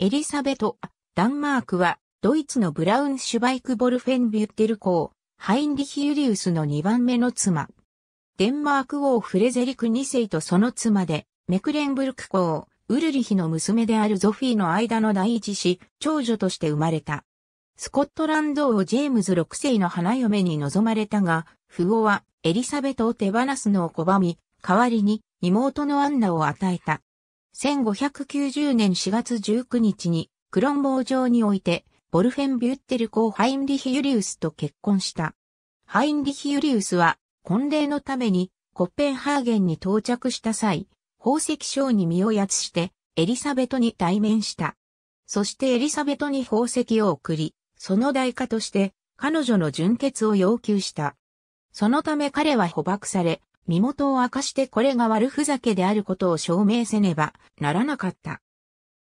エリサベト、ダンマークは、ドイツのブラウンシュバイク・ボルフェンビュッテル公、ハインリヒ・ユリウスの2番目の妻。デンマーク王フレゼリク2世とその妻で、メクレンブルク公、ウルリヒの娘であるゾフィーの間の第一子、長女として生まれた。スコットランド王ジェームズ6世の花嫁に望まれたが、父王はエリサベトを手放すのを拒み、代わりに妹のアンナを与えた。1590年4月19日にクロンボー城において、ボルフェンビュッテル公ハインリヒ・ユリウスと結婚した。ハインリヒ・ユリウスは、婚礼のためにコッペンハーゲンに到着した際、宝石商に身をやつして、エリサベトに対面した。そしてエリサベトに宝石を送り、その代価として、彼女の純血を要求した。そのため彼は捕獲され、身元を明かしてこれが悪ふざけであることを証明せねばならなかった。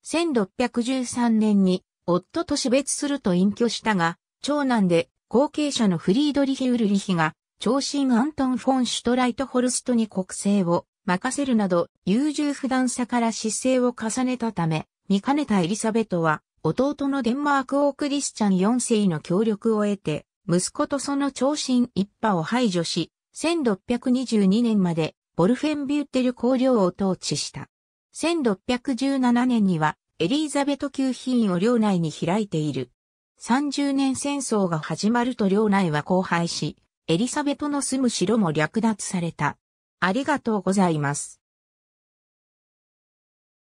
1613年に夫と死別すると隠居したが、長男で後継者のフリードリヒ・ウルリヒが、長身アントン・フォン・シュトライト・ホルストに国政を任せるなど、優柔不断さから失勢を重ねたため、見かねたエリザベトは、弟のデンマーク王クリスチャン4世の協力を得て、息子とその長身一派を排除し、1622年までボルフェンビューテル公領を統治した。1617年にはエリザベト級品を領内に開いている。30年戦争が始まると領内は荒廃し、エリザベトの住む城も略奪された。ありがとうございます。